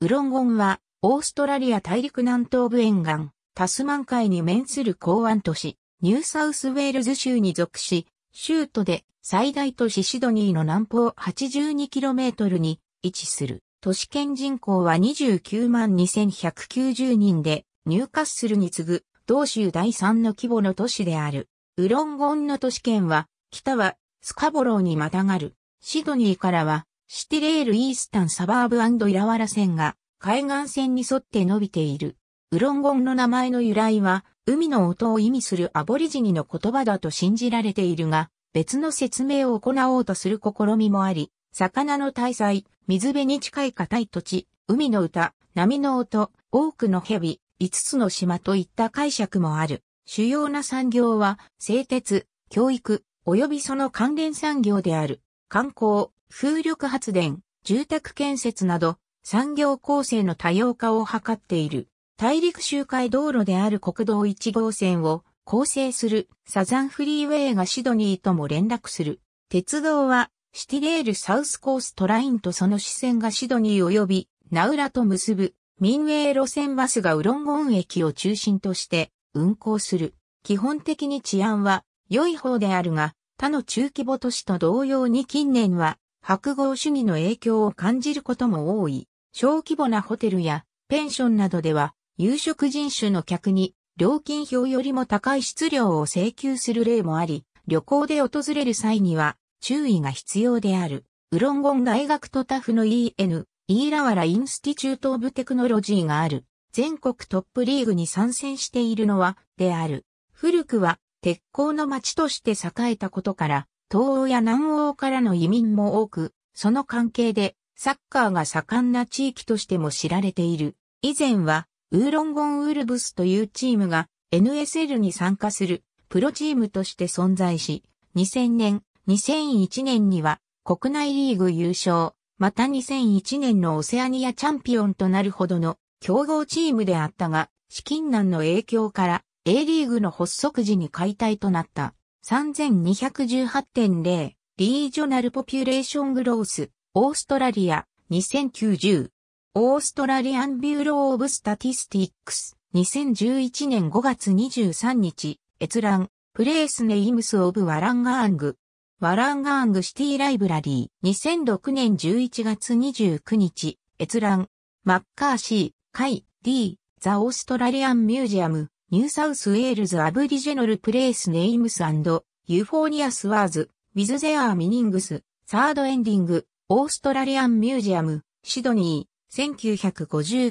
ウロンゴンは、オーストラリア大陸南東部沿岸、タスマン海に面する港湾都市、ニューサウスウェールズ州に属し、州都で最大都市シドニーの南方 82km に位置する。都市圏人口は29万2190人で、ニューカッスルに次ぐ同州第3の規模の都市である。ウロンゴンの都市圏は、北はスカボローにまたがる。シドニーからはシティレールイースタンサバーブイラワラ線が海岸線に沿って伸びている。ウロンゴンの名前の由来は、海の音を意味するアボリジニの言葉だと信じられているが、別の説明を行おうとする試みもあり、魚の大祭、水辺に近い硬い土地、海の歌、波の音、多くの蛇、5つの島といった解釈もある。主要な産業は、製鉄、教育、及びその関連産業である。観光、風力発電、住宅建設など産業構成の多様化を図っている。大陸周回道路である国道1号線を構成するサザンフリーウェイがシドニーとも連絡する。鉄道はシティレールサウスコーストラインとその支線がシドニー及びナウラと結ぶ民営路線バスがウロンゴン駅を中心として運行する。基本的に治安は良い方であるが他の中規模都市と同様に近年は白豪主義の影響を感じることも多い、小規模なホテルやペンションなどでは、有色人種の客に料金表よりも高い質量を請求する例もあり、旅行で訪れる際には注意が必要である。ウロンゴン大学とタフの EN、イーラワラインスティチュート・オブ・テクノロジーがある、全国トップリーグに参戦しているのは、である。古くは、鉄鋼の町として栄えたことから、東欧や南欧からの移民も多く、その関係でサッカーが盛んな地域としても知られている。以前は、ウーロンゴンウルブスというチームが NSL に参加するプロチームとして存在し、2000年、2001年には国内リーグ優勝、また2001年のオセアニアチャンピオンとなるほどの強豪チームであったが、資金難の影響から A リーグの発足時に解体となった。3218.0リージョナルポピュレーショングロースオーストラリア2090オーストラリアンビューロー・オブ・スタティスティックス2011年5月23日閲覧プレイスネイムス・オブ・ワランガーングワランガーングシティ・ライブラリー2006年11月29日閲覧マッカーシー、カイ、D、ザ・オーストラリアン・ミュージアムニューサウスウェールズアブリジェノルプレイスネイムスユーフォーニアスワーズ、ウィズゼアーミニングス、サードエンディング、オーストラリアンミュージアム、シドニー、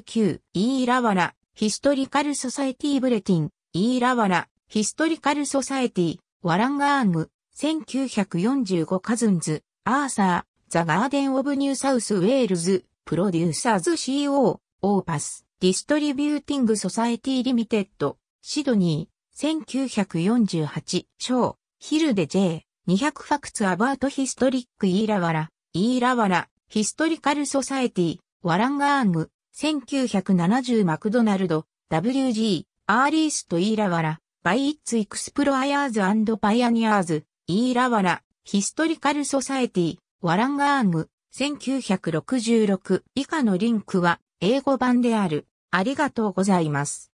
1959、イーラワラ、ヒストリカルソサエティブレティン、イーラワラ、ヒストリカルソサエティ、ワランガーング、1945カズンズ、アーサー、ザ・ガーデン・オブ・ニューサウス・ウェールズ、プロデューサーズ CO、オーパス、ディストリビューティング・ソサエティ・リミテッド、シドニー、1948、章、ヒルデイ、200ファクツアバートヒストリックイーラワラ、イーラワラ、ヒストリカルソサエティ、ワランガーング、1970マクドナルド、WG、アーリーストイーラワラ、バイイッツイクスプロアヤーズパイアニアーズ、イーラワラ、ヒストリカルソサエティ、ワランガーング、1966以下のリンクは英語版である。ありがとうございます。